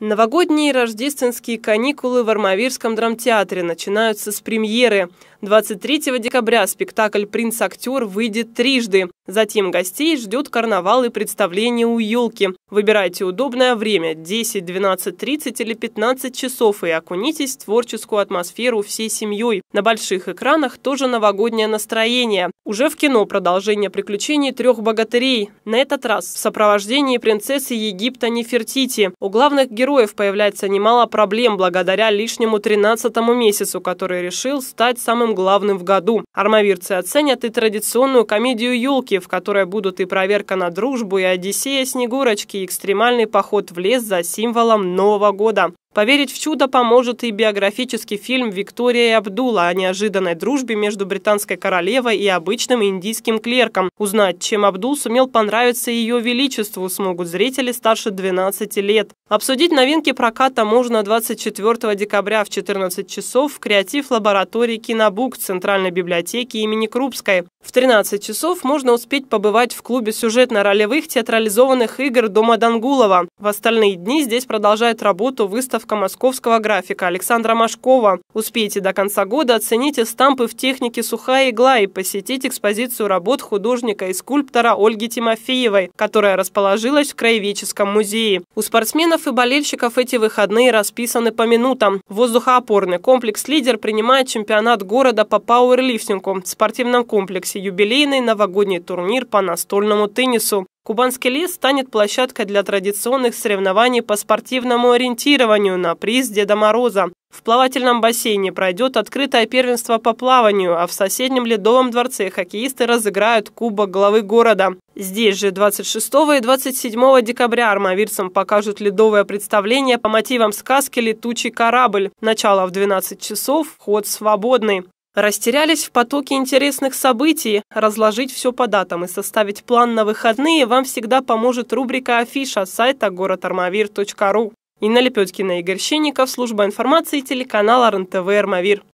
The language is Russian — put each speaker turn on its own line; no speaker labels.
Новогодние и рождественские каникулы в Армавирском драмтеатре начинаются с премьеры. 23 декабря спектакль «Принц-актер» выйдет трижды. Затем гостей ждет карнавал и представление у елки. Выбирайте удобное время – 10, 12, 30 или 15 часов и окунитесь в творческую атмосферу всей семьей. На больших экранах тоже новогоднее настроение. Уже в кино продолжение приключений трех богатырей. На этот раз в сопровождении принцессы Египта Нефертити. У главных героев появляется немало проблем благодаря лишнему 13 месяцу, который решил стать самым самым главным в году. Армавирцы оценят и традиционную комедию «Елки», в которой будут и проверка на дружбу, и «Одиссея Снегурочки», и экстремальный поход в лес за символом Нового года. Поверить в чудо поможет и биографический фильм «Виктория и Абдула» о неожиданной дружбе между британской королевой и обычным индийским клерком. Узнать, чем Абдул сумел понравиться ее величеству, смогут зрители старше 12 лет. Обсудить новинки проката можно 24 декабря в 14 часов в креатив-лаборатории «Кинобук» Центральной библиотеки имени Крупской. В 13 часов можно успеть побывать в клубе сюжетно-ролевых театрализованных игр Дома Дангулова. В остальные дни здесь продолжает работу выставка выставка московского графика Александра Машкова. Успейте до конца года оценить стампы в технике сухая игла и посетить экспозицию работ художника и скульптора Ольги Тимофеевой, которая расположилась в Краеведческом музее. У спортсменов и болельщиков эти выходные расписаны по минутам. Воздухоопорный комплекс «Лидер» принимает чемпионат города по пауэрлифтингу в спортивном комплексе «Юбилейный новогодний турнир по настольному теннису». Кубанский лес станет площадкой для традиционных соревнований по спортивному ориентированию на приз Деда Мороза. В плавательном бассейне пройдет открытое первенство по плаванию, а в соседнем Ледовом дворце хоккеисты разыграют Кубок главы города. Здесь же 26 и 27 декабря армавирцам покажут ледовое представление по мотивам сказки «Летучий корабль». Начало в 12 часов, ход свободный. Растерялись в потоке интересных событий, разложить все по датам и составить план на выходные вам всегда поможет рубрика «Афиша» сайта городармавир.ру и на Лепеткина Игорь Щенников, служба информации телеканала РНТВ «Армавир».